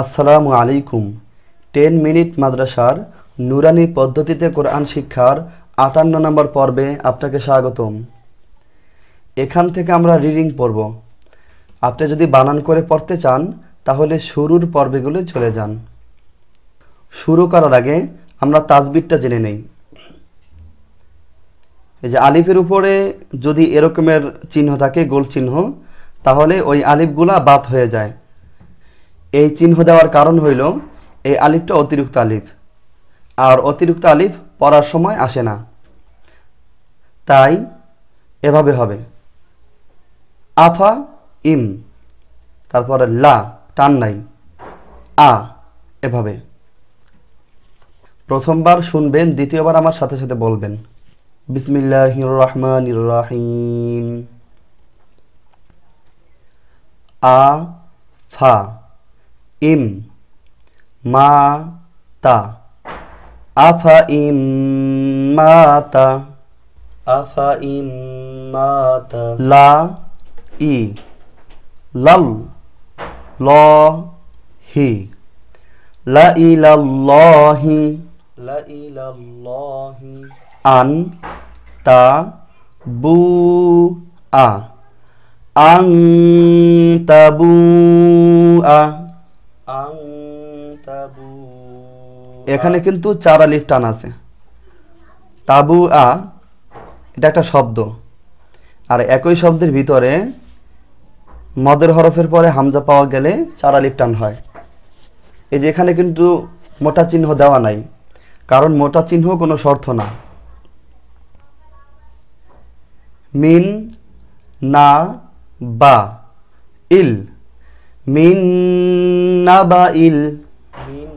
আসসালামু আলাইকুম ten minute মাদ্রাসার নুরানি পদ্ধতিতে কোরআন শিক্ষার আটান্ন নম্বর পর্বে আপনাকে স্বাগতম এখান থেকে আমরা রিডিং পড়ব আপনি যদি বানান করে পড়তে চান তাহলে শুরুর পর্বেগুলো চলে যান শুরু করার আগে আমরা তাজবিরটা জেনে নেই এই যে আলিফের উপরে যদি এরকমের চিহ্ন থাকে গোল চিহ্ন তাহলে ওই আলিফগুলা বাদ হয়ে যায় এই চিহ্ন দেওয়ার কারণ হইল এই আলিফটা অতিরিক্ত আলিফ আর অতিরিক্ত আলিফ পড়ার সময় আসে না তাই এভাবে হবে আফা ইম তারপরে লা টান নাই আ এভাবে প্রথমবার শুনবেন দ্বিতীয়বার আমার সাথে সাথে বলবেন বিসমিল্লাহ রহমান রাহিম আ ফা ইম মা তা আফা ইম মাতা আফা ইম মাতা লা ই লাল ল হি লা ইলাল্লাহি লা ইলাল্লাহি আন তা বু আ আং তাবু আ এখানে কিন্তু চার আলিফ টান আছে তাবু আ এটা একটা শব্দ আর একই শব্দের ভিতরে মদের হরফের পরে হামজা পাওয়া গেলে চার আলিফ টান হয় এই যে এখানে কিন্তু মোটা চিহ্ন দেওয়া নাই কারণ মোটা চিহ্ন কোনো শর্ত না মিন না বা ইল من نبأ ال من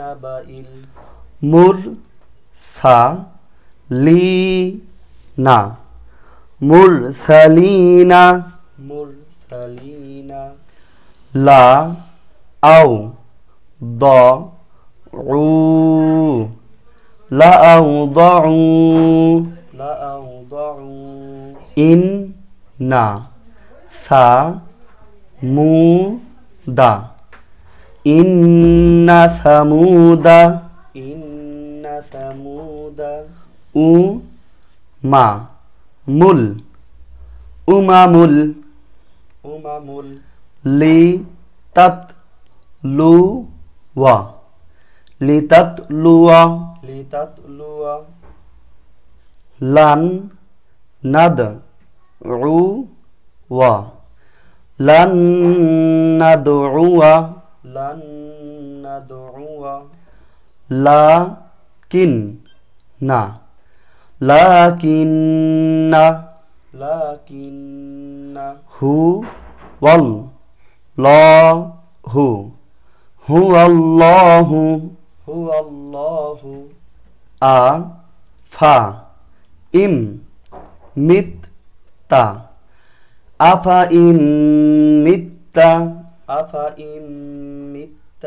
نبأ ال مر سا المرسلين مرسلين مرسلين لا أو ضعوا لا أو ضع لا أو ضعوا إن نا ثا মুদা ইন্না সামুদা ইন্না সামুদা উ মা মুল উমামুল উমামুল লি তাত লু ওয়া লি তাত লু ওয়া লি তাত লু ওয়া লান নাদ উ ওয়া لن ندعو لن ندعو لكن نا لكن لكن هو والله هو هو الله هو الله أ فا إم مت تا أفا أفا إن إن أفإن مت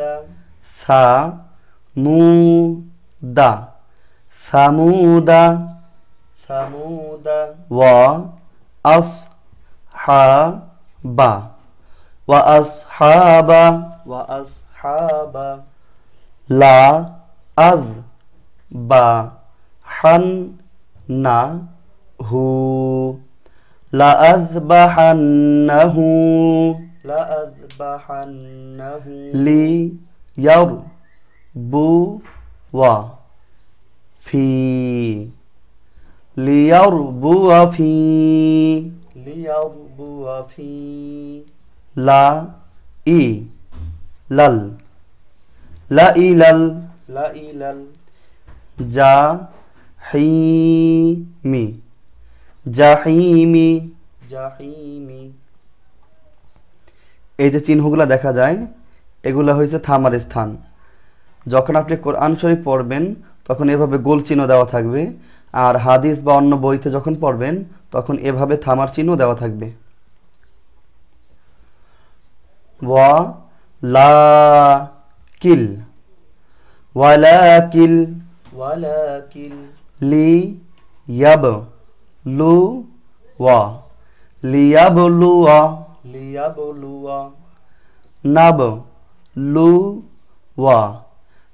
أفإن مت و أصحابا و أصحابا و أصحابا لا أذ با حن نا هو لأذبحنه لأذبحنه لي يربو في ليربو في ليربو في لا إي لل لا لل لا لل جا مي জাহিমি জাহিমি এই যে চিহ্নগুলো দেখা যায় এগুলো হয়েছে থামার স্থান যখন আপনি কোরআন শরীফ পড়বেন তখন এভাবে গোল চিহ্ন দেওয়া থাকবে আর হাদিস বা অন্য বইতে যখন পড়বেন তখন এভাবে থামার চিহ্ন দেওয়া থাকবে ওয়া লা কিল ওয়ালা কিল ওয়ালা কিল লি ইয়াব लुआ लिया बोलुआ लिया बोलुआ नब लुआ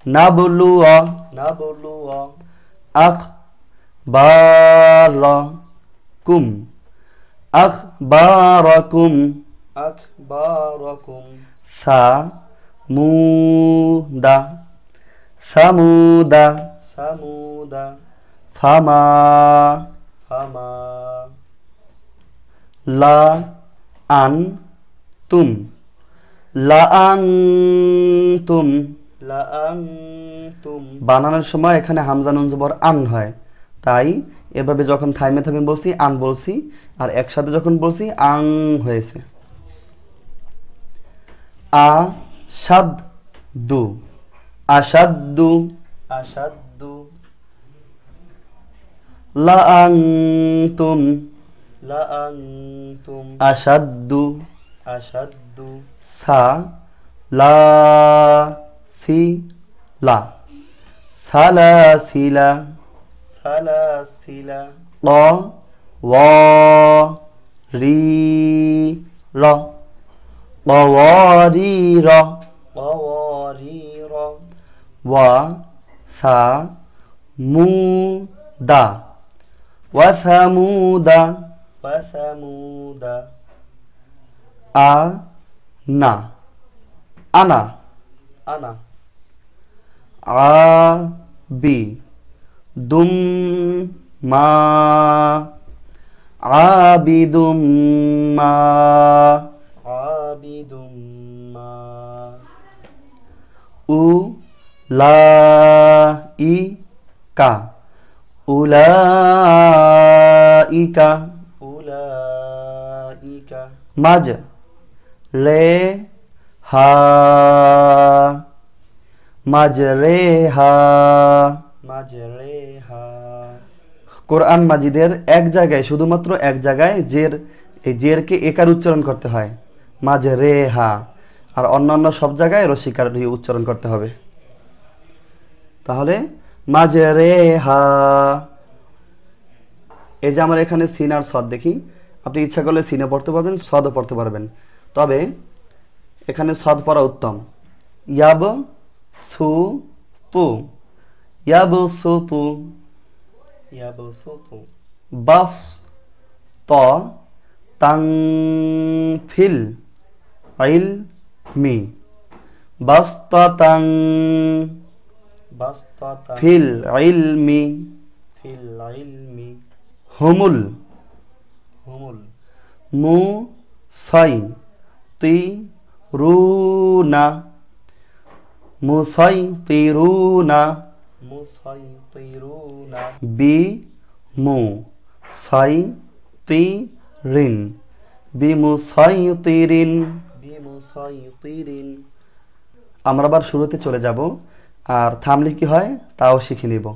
ना बोलुआ ना बोलुआ अख बारकुम अख बारकुम अख बारकुम सा मुदा समुदा समुदा फमा হামা লা আন তুম লা আন তুম লা আন তুম বানানোর সময় এখানে হামজা নুন জবর আন হয় তাই এভাবে যখন থাইমে থামে বলছি আন বলছি আর একসাথে যখন বলছি আং হয়েছে আ সাদ দু আসাদ দু আসাদ لأنتم لأنتم أشد أشد سا لا سي لا سلاسل سلاسل ق و ري ر قوارير قوارير و ثا مو دا وثمود وثمود أنا أنا أنا عابي دم ما عابد ما عابد ما أولئك উলাইকা উলাইকা মাজ রে হা মাজ রে হা মাজ রে হা কোরআন মাজিদের এক জায়গায় শুধুমাত্র এক জায়গায় জের এই জেরকে একার উচ্চারণ করতে হয় মাঝ রে হা আর অন্যান্য সব জায়গায় রসিকার উচ্চারণ করতে হবে তাহলে মাঝে রে হা এই যে আমার এখানে সিন আর সদ দেখি আপনি ইচ্ছা করলে সিনে পড়তে পারবেন সদও পড়তে পারবেন তবে এখানে সদ পড়া উত্তম ইয়াব সু তু ইয়াব সু তু ইয়াব সু তু বাস ত তাং ফিল আইল মি বাস্ত তাং ফিল ইলমি ফিল ইলমি হুমুল হুমুল মু সাই তি রু না মু রুনা মুসাই তিরুনা মুসাই তিরুনা বি মু সাই তি রিন বিমুসাইতিরিন বিমুসাইতিরিন আমরা আবার শুরুতে চলে যাব আর থামলে কি হয় তাও শিখে নিব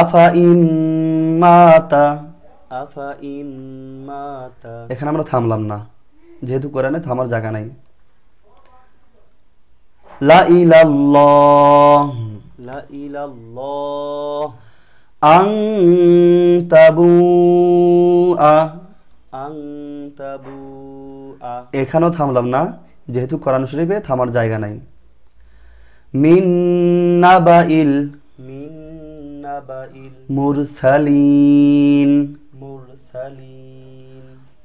আফা ইমাতা আফা ইমাতা এখানে আমরা থামলাম না যেহেতু কোরআনে থামার জায়গা নাই লা ইলাল্লাহ লা ইলাল্লাহ আং তাবু আ আং তাবু আ এখানেও থামলাম না যেহেতু কোরআন শরীফে থামার জায়গা নাই মিন নাবাইল মিন নাবাইল মুরসালিন মুরসালিন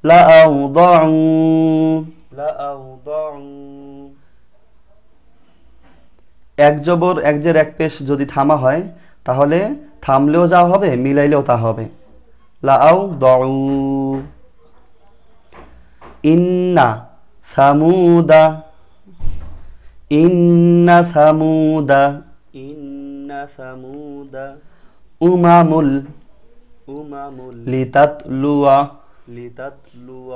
لأوضعوا لأوضعوا এক জবর এক জের এক পেশ যদি থামা হয় তাহলে থামলেও যা হবে মিলাইলেও তা হবে লাউ দউ ইন্না সামুদা إن ثمود إن ثمود أمم أمم لتتلو لتتلو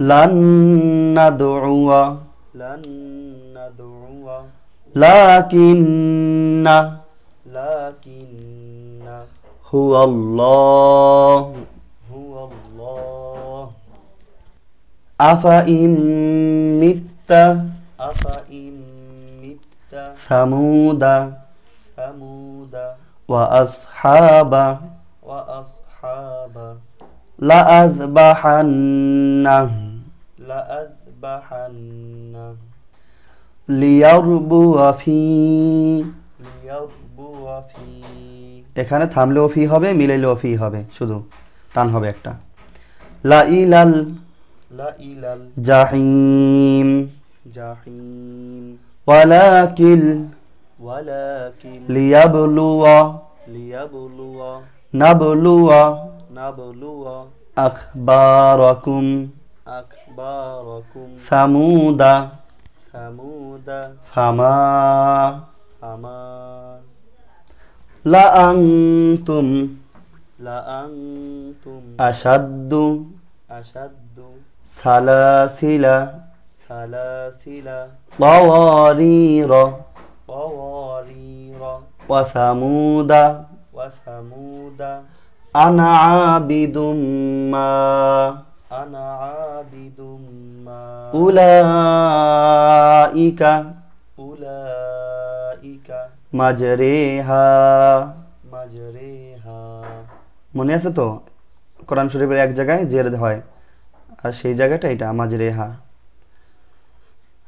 لن ندعو لن ندعو لكن لكن هو الله هو الله أفإن مت أفإن ثمود ثمود وأصحاب وأصحاب لأذبحنه لأذبحنه লিয়ারবু ফি লিয়ারবু ফি এখানে থামলেও ফি হবে মিলেলেও ফি হবে শুধু টান হবে একটা লা ইলাল লা জাহিম জাহিম ولكن ولكن ليبلو ليبلو نبلو نبلو أخباركم أخباركم ثمود ثمود فما فما لأنتم لأنتم أشد أشد سلاسل سلاسل قوارير قوارير وثمود وثمود أنا عابد ما أنا عابد ما أولئك أولئك مجريها مجريها মনে আছে তো কোরআন শরীফের এক জায়গায় জের হয় আর সেই জায়গাটা এটা মাঝরেহা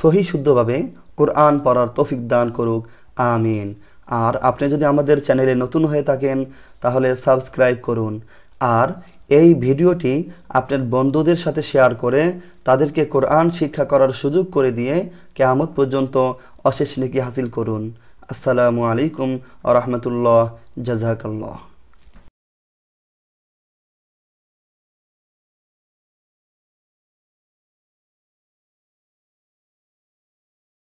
সহি শুদ্ধভাবে কোরআন পড়ার তফিক দান করুক আমিন আর আপনি যদি আমাদের চ্যানেলে নতুন হয়ে থাকেন তাহলে সাবস্ক্রাইব করুন আর এই ভিডিওটি আপনার বন্ধুদের সাথে শেয়ার করে তাদেরকে কোরআন শিক্ষা করার সুযোগ করে দিয়ে কেয়ামত পর্যন্ত অশেষ নেকি হাসিল করুন আসসালামু আলাইকুম আ রহমতুল্লাহ জাজাকাল্লাহ